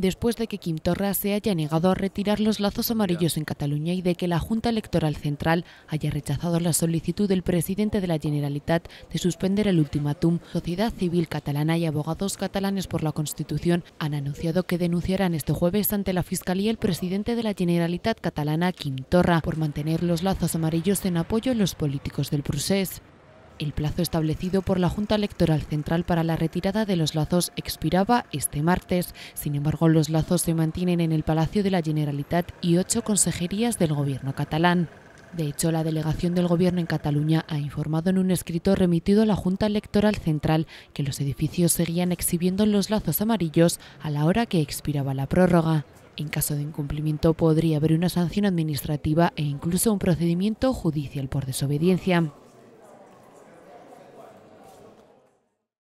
después de que Quim Torra se haya negado a retirar los lazos amarillos en Cataluña y de que la Junta Electoral Central haya rechazado la solicitud del presidente de la Generalitat de suspender el ultimátum. Sociedad Civil Catalana y Abogados Catalanes por la Constitución han anunciado que denunciarán este jueves ante la Fiscalía el presidente de la Generalitat Catalana, Quim Torra, por mantener los lazos amarillos en apoyo a los políticos del procés. El plazo establecido por la Junta Electoral Central para la retirada de los lazos expiraba este martes. Sin embargo, los lazos se mantienen en el Palacio de la Generalitat y ocho consejerías del gobierno catalán. De hecho, la delegación del Gobierno en Cataluña ha informado en un escrito remitido a la Junta Electoral Central que los edificios seguían exhibiendo los lazos amarillos a la hora que expiraba la prórroga. En caso de incumplimiento podría haber una sanción administrativa e incluso un procedimiento judicial por desobediencia.